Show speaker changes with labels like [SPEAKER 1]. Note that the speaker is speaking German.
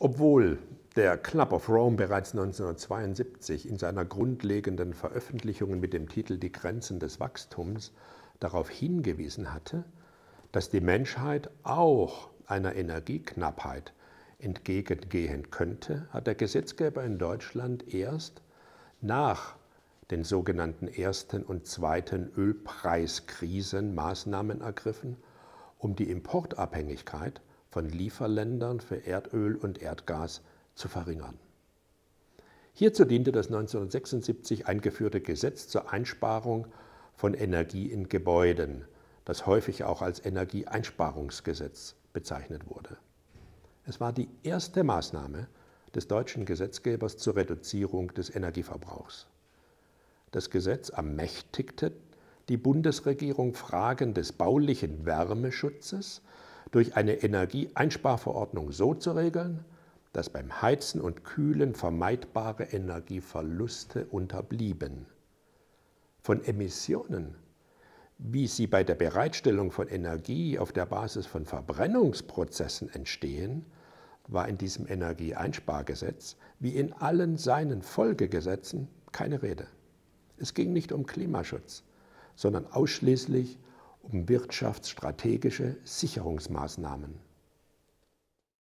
[SPEAKER 1] Obwohl der Club of Rome bereits 1972 in seiner grundlegenden Veröffentlichung mit dem Titel Die Grenzen des Wachstums darauf hingewiesen hatte, dass die Menschheit auch einer Energieknappheit entgegengehen könnte, hat der Gesetzgeber in Deutschland erst nach den sogenannten ersten und zweiten Ölpreiskrisen Maßnahmen ergriffen, um die Importabhängigkeit von Lieferländern für Erdöl und Erdgas zu verringern. Hierzu diente das 1976 eingeführte Gesetz zur Einsparung von Energie in Gebäuden, das häufig auch als Energieeinsparungsgesetz bezeichnet wurde. Es war die erste Maßnahme des deutschen Gesetzgebers zur Reduzierung des Energieverbrauchs. Das Gesetz ermächtigte die Bundesregierung Fragen des baulichen Wärmeschutzes durch eine Energieeinsparverordnung so zu regeln, dass beim Heizen und Kühlen vermeidbare Energieverluste unterblieben. Von Emissionen, wie sie bei der Bereitstellung von Energie auf der Basis von Verbrennungsprozessen entstehen, war in diesem Energieeinspargesetz wie in allen seinen Folgegesetzen keine Rede. Es ging nicht um Klimaschutz, sondern ausschließlich um um wirtschaftsstrategische Sicherungsmaßnahmen.